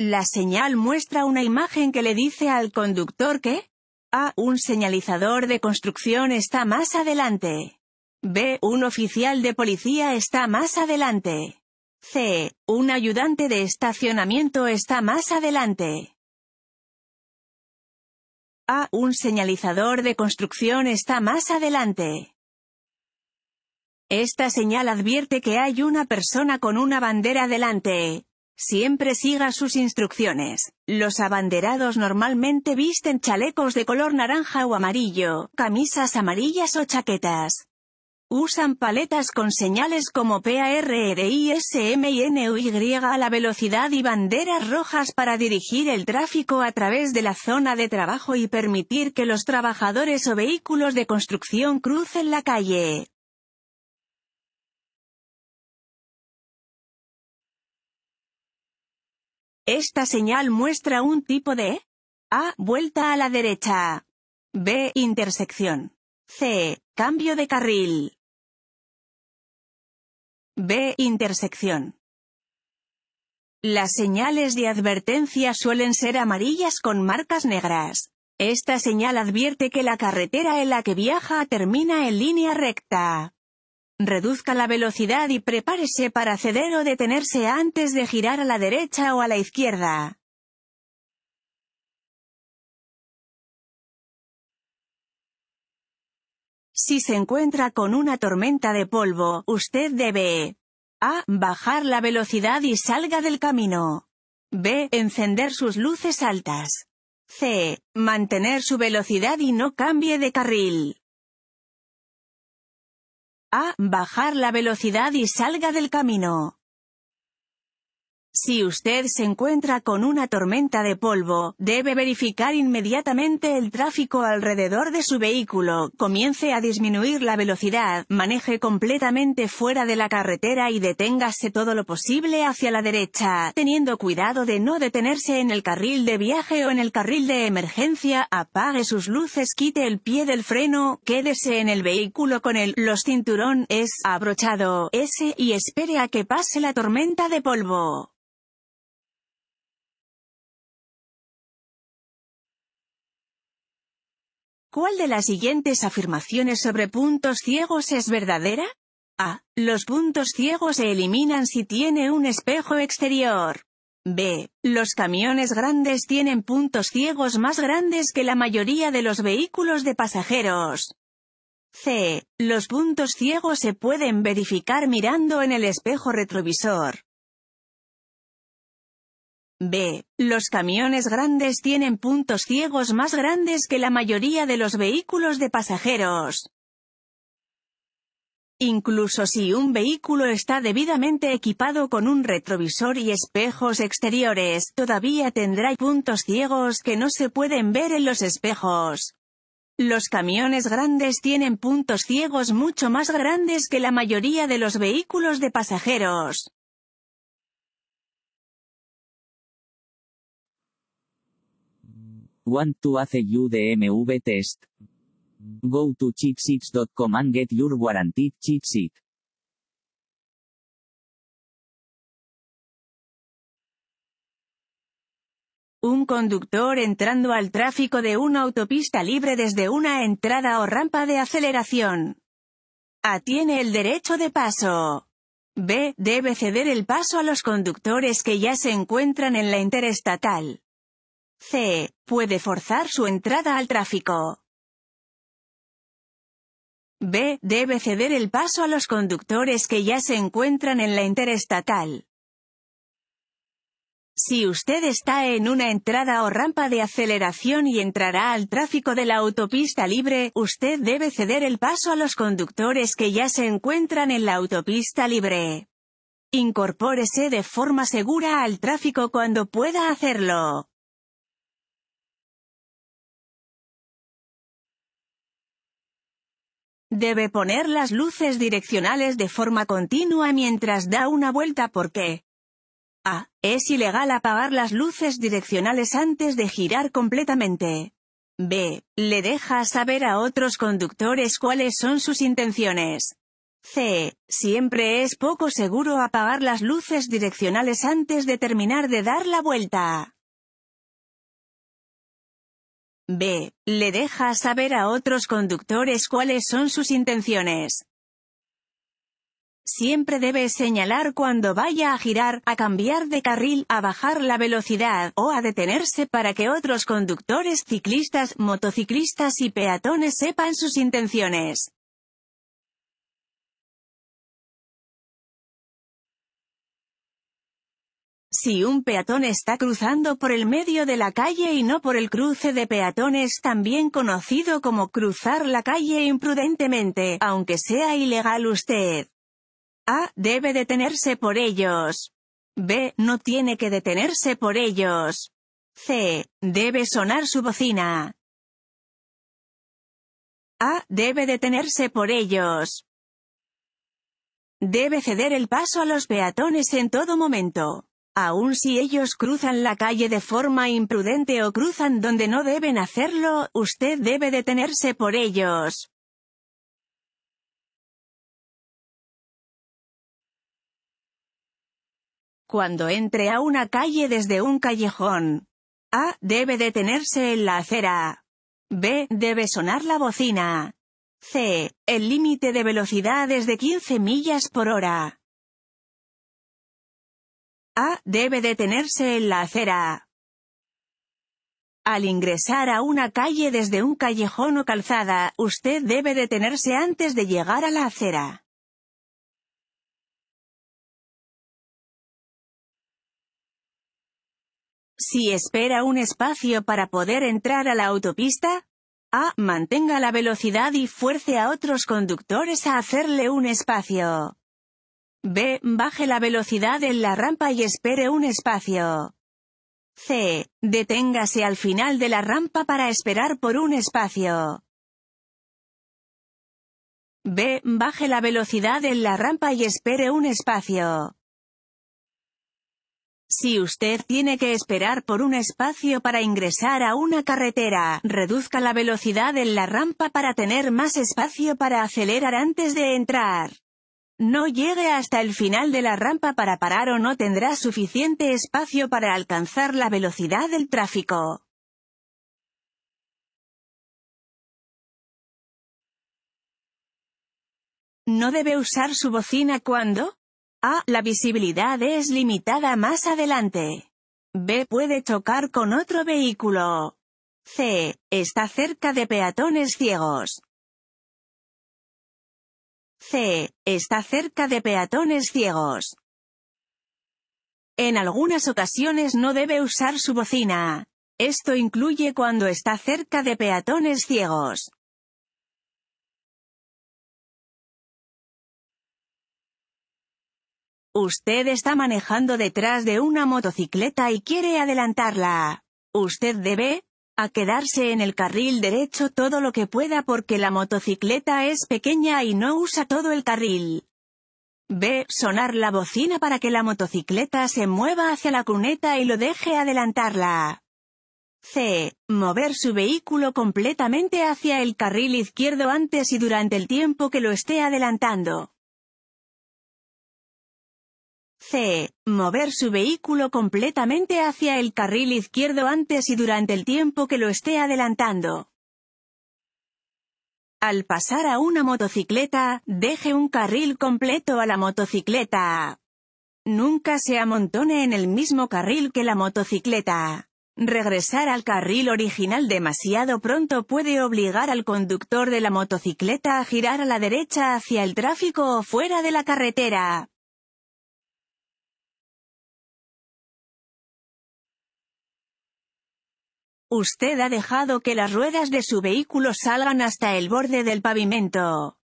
La señal muestra una imagen que le dice al conductor que A. Un señalizador de construcción está más adelante. B. Un oficial de policía está más adelante. C. Un ayudante de estacionamiento está más adelante. A. Un señalizador de construcción está más adelante. Esta señal advierte que hay una persona con una bandera adelante. Siempre siga sus instrucciones. Los abanderados normalmente visten chalecos de color naranja o amarillo, camisas amarillas o chaquetas. Usan paletas con señales como PARDISMINUY e, y a la velocidad y banderas rojas para dirigir el tráfico a través de la zona de trabajo y permitir que los trabajadores o vehículos de construcción crucen la calle. Esta señal muestra un tipo de A. Vuelta a la derecha. B. Intersección. C. Cambio de carril. B. Intersección. Las señales de advertencia suelen ser amarillas con marcas negras. Esta señal advierte que la carretera en la que viaja termina en línea recta. Reduzca la velocidad y prepárese para ceder o detenerse antes de girar a la derecha o a la izquierda. Si se encuentra con una tormenta de polvo, usted debe a. Bajar la velocidad y salga del camino. b. Encender sus luces altas. c. Mantener su velocidad y no cambie de carril. A. Bajar la velocidad y salga del camino. Si usted se encuentra con una tormenta de polvo, debe verificar inmediatamente el tráfico alrededor de su vehículo, comience a disminuir la velocidad, maneje completamente fuera de la carretera y deténgase todo lo posible hacia la derecha, teniendo cuidado de no detenerse en el carril de viaje o en el carril de emergencia, apague sus luces, quite el pie del freno, quédese en el vehículo con el los cinturón es abrochado, S y espere a que pase la tormenta de polvo. ¿Cuál de las siguientes afirmaciones sobre puntos ciegos es verdadera? A. Los puntos ciegos se eliminan si tiene un espejo exterior. B. Los camiones grandes tienen puntos ciegos más grandes que la mayoría de los vehículos de pasajeros. C. Los puntos ciegos se pueden verificar mirando en el espejo retrovisor. B. Los camiones grandes tienen puntos ciegos más grandes que la mayoría de los vehículos de pasajeros. Incluso si un vehículo está debidamente equipado con un retrovisor y espejos exteriores, todavía tendrá puntos ciegos que no se pueden ver en los espejos. Los camiones grandes tienen puntos ciegos mucho más grandes que la mayoría de los vehículos de pasajeros. Want to hace UDMV test. Go to and get your Un conductor entrando al tráfico de una autopista libre desde una entrada o rampa de aceleración. A tiene el derecho de paso. B. Debe ceder el paso a los conductores que ya se encuentran en la interestatal. C. Puede forzar su entrada al tráfico. B. Debe ceder el paso a los conductores que ya se encuentran en la interestatal. Si usted está en una entrada o rampa de aceleración y entrará al tráfico de la autopista libre, usted debe ceder el paso a los conductores que ya se encuentran en la autopista libre. Incorpórese de forma segura al tráfico cuando pueda hacerlo. Debe poner las luces direccionales de forma continua mientras da una vuelta porque A. Es ilegal apagar las luces direccionales antes de girar completamente. B. Le deja saber a otros conductores cuáles son sus intenciones. C. Siempre es poco seguro apagar las luces direccionales antes de terminar de dar la vuelta. B. Le deja saber a otros conductores cuáles son sus intenciones. Siempre debe señalar cuando vaya a girar, a cambiar de carril, a bajar la velocidad, o a detenerse para que otros conductores, ciclistas, motociclistas y peatones sepan sus intenciones. Si un peatón está cruzando por el medio de la calle y no por el cruce de peatones también conocido como cruzar la calle imprudentemente, aunque sea ilegal usted. A. Debe detenerse por ellos. B. No tiene que detenerse por ellos. C. Debe sonar su bocina. A. Debe detenerse por ellos. Debe ceder el paso a los peatones en todo momento. Aun si ellos cruzan la calle de forma imprudente o cruzan donde no deben hacerlo, usted debe detenerse por ellos. Cuando entre a una calle desde un callejón. A. Debe detenerse en la acera. B. Debe sonar la bocina. C. El límite de velocidad es de 15 millas por hora. A debe detenerse en la acera Al ingresar a una calle desde un callejón o calzada, usted debe detenerse antes de llegar a la acera. Si espera un espacio para poder entrar a la autopista, A. Mantenga la velocidad y fuerce a otros conductores a hacerle un espacio. B. Baje la velocidad en la rampa y espere un espacio. C. Deténgase al final de la rampa para esperar por un espacio. B. Baje la velocidad en la rampa y espere un espacio. Si usted tiene que esperar por un espacio para ingresar a una carretera, reduzca la velocidad en la rampa para tener más espacio para acelerar antes de entrar. No llegue hasta el final de la rampa para parar o no tendrá suficiente espacio para alcanzar la velocidad del tráfico. No debe usar su bocina cuando A. Ah, la visibilidad es limitada más adelante. B. Puede chocar con otro vehículo. C. Está cerca de peatones ciegos. C. Está cerca de peatones ciegos. En algunas ocasiones no debe usar su bocina. Esto incluye cuando está cerca de peatones ciegos. Usted está manejando detrás de una motocicleta y quiere adelantarla. Usted debe, a quedarse en el carril derecho todo lo que pueda porque la motocicleta es pequeña y no usa todo el carril. B. Sonar la bocina para que la motocicleta se mueva hacia la cuneta y lo deje adelantarla. C. Mover su vehículo completamente hacia el carril izquierdo antes y durante el tiempo que lo esté adelantando. C. Mover su vehículo completamente hacia el carril izquierdo antes y durante el tiempo que lo esté adelantando. Al pasar a una motocicleta, deje un carril completo a la motocicleta Nunca se amontone en el mismo carril que la motocicleta. Regresar al carril original demasiado pronto puede obligar al conductor de la motocicleta a girar a la derecha hacia el tráfico o fuera de la carretera. Usted ha dejado que las ruedas de su vehículo salgan hasta el borde del pavimento.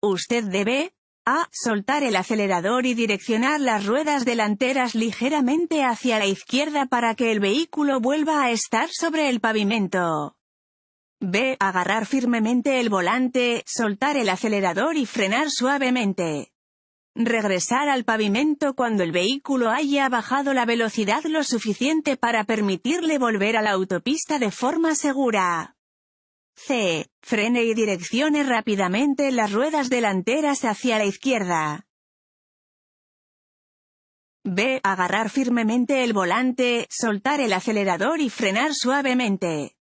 Usted debe, a. Soltar el acelerador y direccionar las ruedas delanteras ligeramente hacia la izquierda para que el vehículo vuelva a estar sobre el pavimento. B. Agarrar firmemente el volante, soltar el acelerador y frenar suavemente regresar al pavimento cuando el vehículo haya bajado la velocidad lo suficiente para permitirle volver a la autopista de forma segura. C. Frene y direccione rápidamente las ruedas delanteras hacia la izquierda. B. Agarrar firmemente el volante, soltar el acelerador y frenar suavemente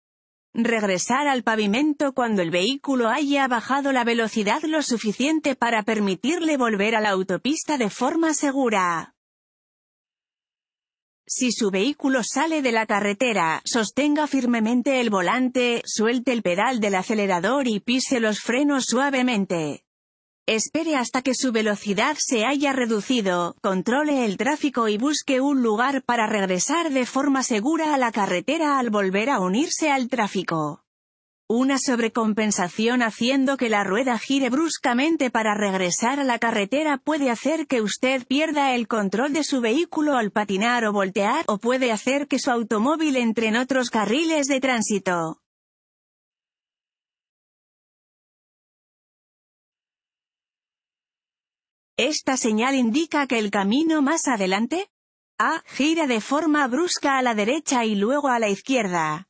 regresar al pavimento cuando el vehículo haya bajado la velocidad lo suficiente para permitirle volver a la autopista de forma segura. Si su vehículo sale de la carretera, sostenga firmemente el volante, suelte el pedal del acelerador y pise los frenos suavemente. Espere hasta que su velocidad se haya reducido, controle el tráfico y busque un lugar para regresar de forma segura a la carretera al volver a unirse al tráfico. Una sobrecompensación haciendo que la rueda gire bruscamente para regresar a la carretera puede hacer que usted pierda el control de su vehículo al patinar o voltear o puede hacer que su automóvil entre en otros carriles de tránsito. Esta señal indica que el camino más adelante A. Gira de forma brusca a la derecha y luego a la izquierda.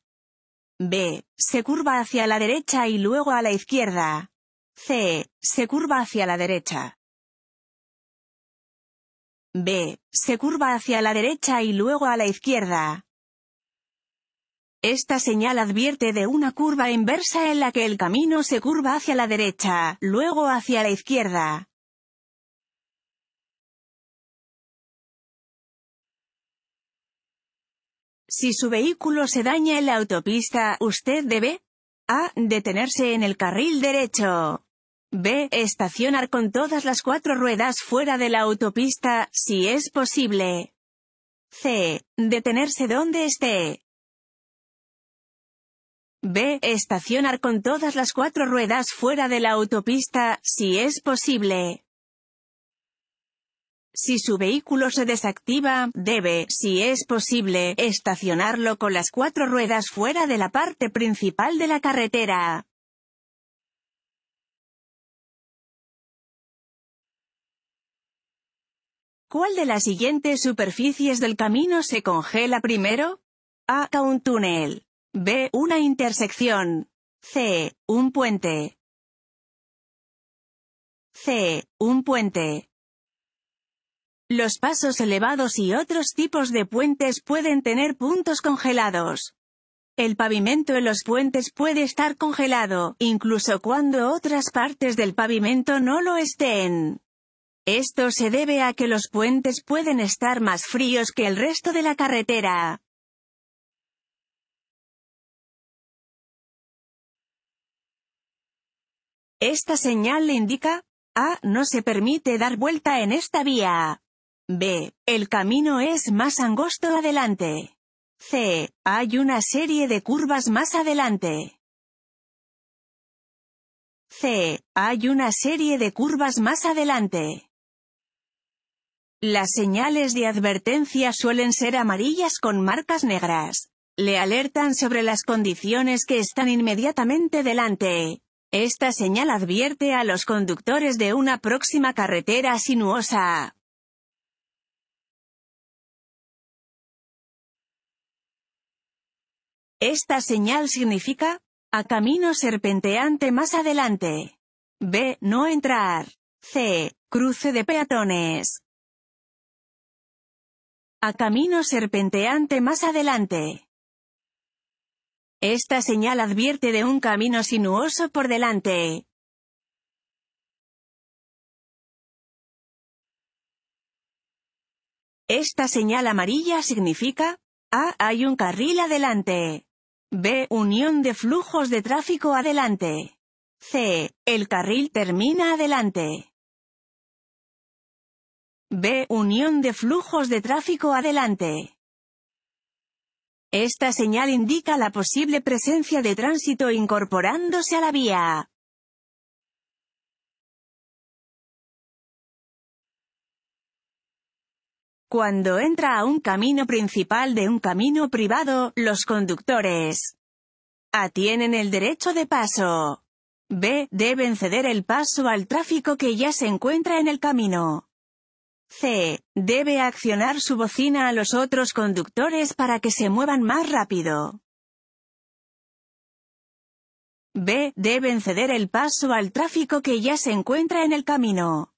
B. Se curva hacia la derecha y luego a la izquierda. C. Se curva hacia la derecha. B. Se curva hacia la derecha y luego a la izquierda. Esta señal advierte de una curva inversa en la que el camino se curva hacia la derecha, luego hacia la izquierda. Si su vehículo se daña en la autopista, usted debe A. Detenerse en el carril derecho. B. Estacionar con todas las cuatro ruedas fuera de la autopista, si es posible. C. Detenerse donde esté. B. Estacionar con todas las cuatro ruedas fuera de la autopista, si es posible. Si su vehículo se desactiva, debe, si es posible, estacionarlo con las cuatro ruedas fuera de la parte principal de la carretera. ¿Cuál de las siguientes superficies del camino se congela primero? A. Un túnel. B. Una intersección. C. Un puente. C. Un puente. Los pasos elevados y otros tipos de puentes pueden tener puntos congelados. El pavimento en los puentes puede estar congelado, incluso cuando otras partes del pavimento no lo estén. Esto se debe a que los puentes pueden estar más fríos que el resto de la carretera. Esta señal le indica, A. Ah, no se permite dar vuelta en esta vía. B. El camino es más angosto adelante. C. Hay una serie de curvas más adelante. C. Hay una serie de curvas más adelante. Las señales de advertencia suelen ser amarillas con marcas negras. Le alertan sobre las condiciones que están inmediatamente delante. Esta señal advierte a los conductores de una próxima carretera sinuosa. Esta señal significa, a camino serpenteante más adelante. B. No entrar. C. Cruce de peatones. A camino serpenteante más adelante. Esta señal advierte de un camino sinuoso por delante. Esta señal amarilla significa, A. Hay un carril adelante. B. Unión de flujos de tráfico adelante. C. El carril termina adelante. B. Unión de flujos de tráfico adelante. Esta señal indica la posible presencia de tránsito incorporándose a la vía. cuando entra a un camino principal de un camino privado, los conductores A. Tienen el derecho de paso. B. Deben ceder el paso al tráfico que ya se encuentra en el camino. C. Debe accionar su bocina a los otros conductores para que se muevan más rápido. B. Deben ceder el paso al tráfico que ya se encuentra en el camino.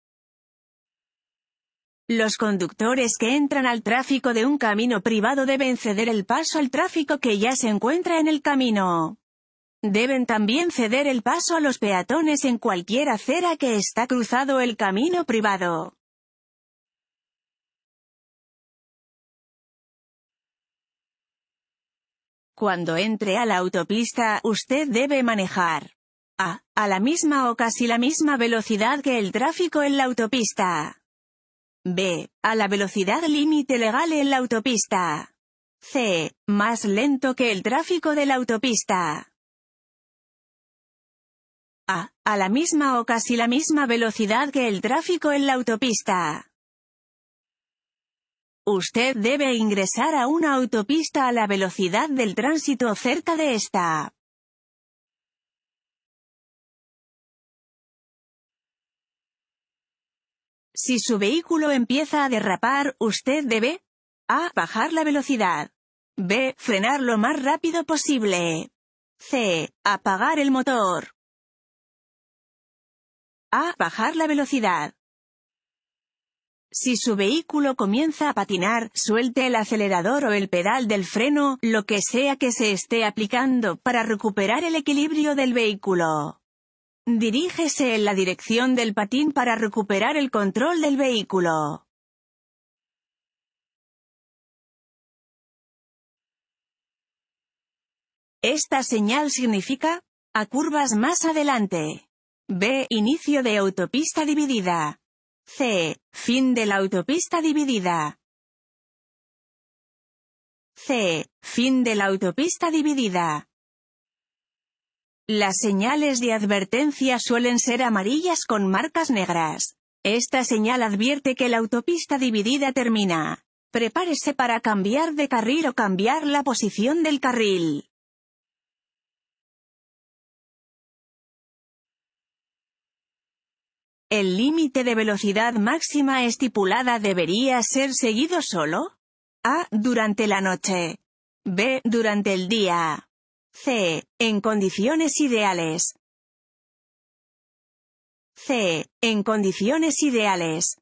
Los conductores que entran al tráfico de un camino privado deben ceder el paso al tráfico que ya se encuentra en el camino. Deben también ceder el paso a los peatones en cualquier acera que está cruzado el camino privado. Cuando entre a la autopista, usted debe manejar a, a la misma o casi la misma velocidad que el tráfico en la autopista. B. A la velocidad límite legal en la autopista. C. Más lento que el tráfico de la autopista. A. A la misma o casi la misma velocidad que el tráfico en la autopista. Usted debe ingresar a una autopista a la velocidad del tránsito cerca de esta. Si su vehículo empieza a derrapar, usted debe A. Bajar la velocidad. B. Frenar lo más rápido posible. C. Apagar el motor. A. Bajar la velocidad. Si su vehículo comienza a patinar, suelte el acelerador o el pedal del freno, lo que sea que se esté aplicando, para recuperar el equilibrio del vehículo. Dirígese en la dirección del patín para recuperar el control del vehículo. Esta señal significa, a curvas más adelante. B. Inicio de autopista dividida. C. Fin de la autopista dividida. C. Fin de la autopista dividida. Las señales de advertencia suelen ser amarillas con marcas negras. Esta señal advierte que la autopista dividida termina. Prepárese para cambiar de carril o cambiar la posición del carril. ¿El límite de velocidad máxima estipulada debería ser seguido solo? A. Durante la noche. B. Durante el día. C. En condiciones ideales. C. En condiciones ideales.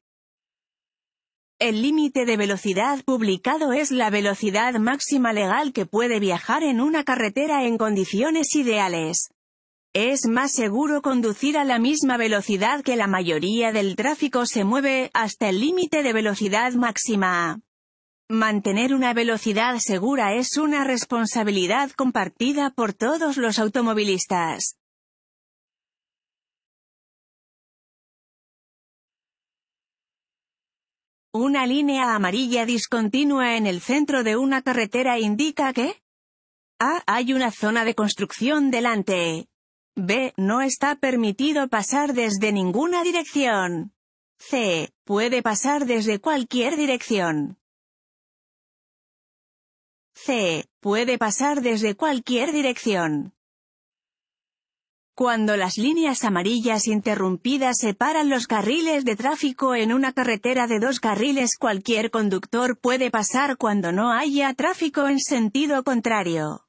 El límite de velocidad publicado es la velocidad máxima legal que puede viajar en una carretera en condiciones ideales. Es más seguro conducir a la misma velocidad que la mayoría del tráfico se mueve, hasta el límite de velocidad máxima. Mantener una velocidad segura es una responsabilidad compartida por todos los automovilistas. Una línea amarilla discontinua en el centro de una carretera indica que A. Hay una zona de construcción delante. B. No está permitido pasar desde ninguna dirección. C. Puede pasar desde cualquier dirección. C. Puede pasar desde cualquier dirección. Cuando las líneas amarillas interrumpidas separan los carriles de tráfico en una carretera de dos carriles cualquier conductor puede pasar cuando no haya tráfico en sentido contrario.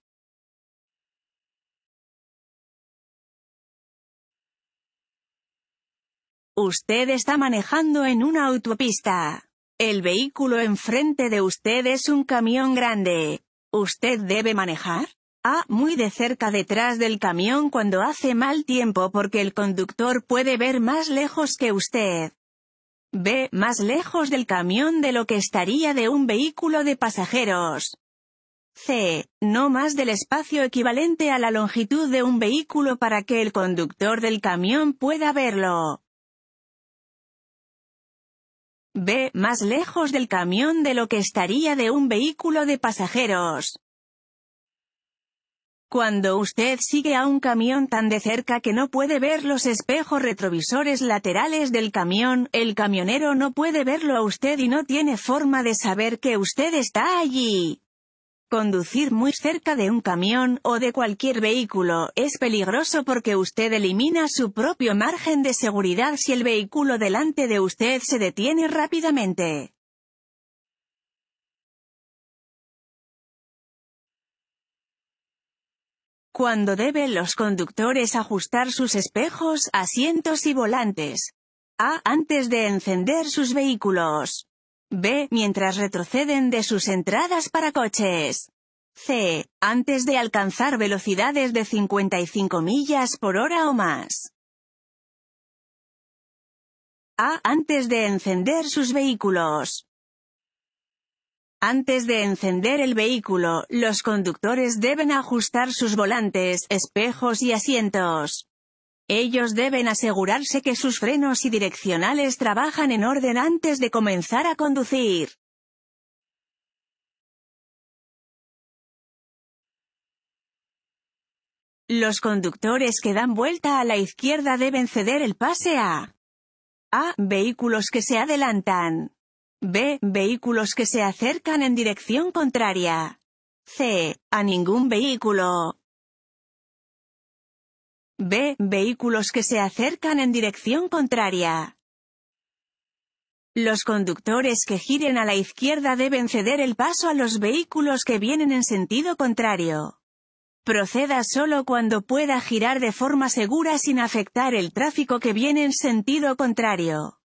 Usted está manejando en una autopista. El vehículo enfrente de usted es un camión grande. ¿Usted debe manejar? A. Ah, muy de cerca detrás del camión cuando hace mal tiempo porque el conductor puede ver más lejos que usted. B. más lejos del camión de lo que estaría de un vehículo de pasajeros. C. No más del espacio equivalente a la longitud de un vehículo para que el conductor del camión pueda verlo. B. Más lejos del camión de lo que estaría de un vehículo de pasajeros. Cuando usted sigue a un camión tan de cerca que no puede ver los espejos retrovisores laterales del camión, el camionero no puede verlo a usted y no tiene forma de saber que usted está allí. Conducir muy cerca de un camión, o de cualquier vehículo, es peligroso porque usted elimina su propio margen de seguridad si el vehículo delante de usted se detiene rápidamente. Cuando deben los conductores ajustar sus espejos, asientos y volantes. A. Antes de encender sus vehículos. B. Mientras retroceden de sus entradas para coches. C. Antes de alcanzar velocidades de 55 millas por hora o más. A. Antes de encender sus vehículos. Antes de encender el vehículo, los conductores deben ajustar sus volantes, espejos y asientos. Ellos deben asegurarse que sus frenos y direccionales trabajan en orden antes de comenzar a conducir. Los conductores que dan vuelta a la izquierda deben ceder el pase a a. Vehículos que se adelantan. b. Vehículos que se acercan en dirección contraria. c. A ningún vehículo. B. Vehículos que se acercan en dirección contraria. Los conductores que giren a la izquierda deben ceder el paso a los vehículos que vienen en sentido contrario. Proceda solo cuando pueda girar de forma segura sin afectar el tráfico que viene en sentido contrario.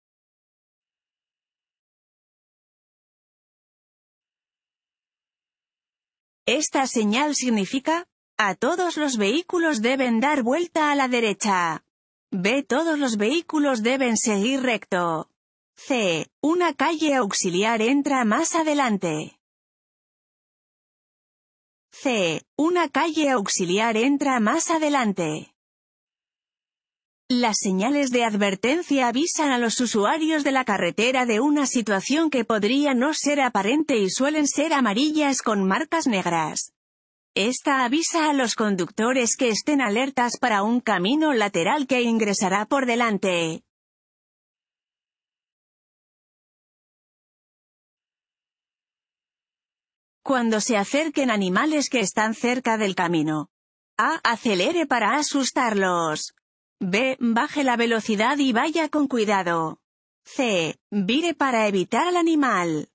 Esta señal significa, a todos los vehículos deben dar vuelta a la derecha. B. Todos los vehículos deben seguir recto. C. Una calle auxiliar entra más adelante. C. Una calle auxiliar entra más adelante. Las señales de advertencia avisan a los usuarios de la carretera de una situación que podría no ser aparente y suelen ser amarillas con marcas negras. Esta avisa a los conductores que estén alertas para un camino lateral que ingresará por delante. Cuando se acerquen animales que están cerca del camino. A. Acelere para asustarlos. B. Baje la velocidad y vaya con cuidado. C. Vire para evitar al animal.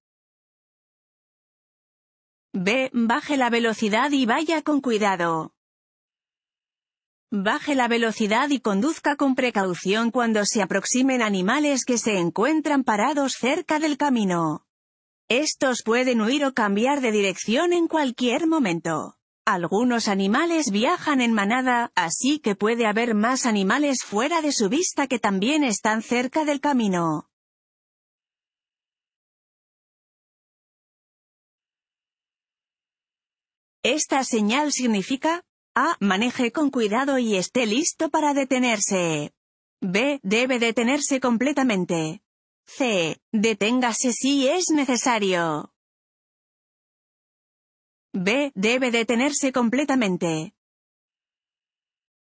B. Baje la velocidad y vaya con cuidado. Baje la velocidad y conduzca con precaución cuando se aproximen animales que se encuentran parados cerca del camino. Estos pueden huir o cambiar de dirección en cualquier momento. Algunos animales viajan en manada, así que puede haber más animales fuera de su vista que también están cerca del camino. Esta señal significa A. Maneje con cuidado y esté listo para detenerse. B. Debe detenerse completamente. C. Deténgase si es necesario. B. Debe detenerse completamente.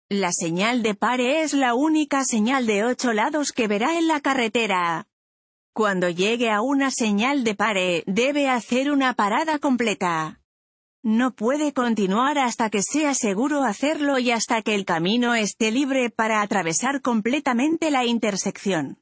La señal de pare es la única señal de ocho lados que verá en la carretera. Cuando llegue a una señal de pare, debe hacer una parada completa. No puede continuar hasta que sea seguro hacerlo y hasta que el camino esté libre para atravesar completamente la intersección.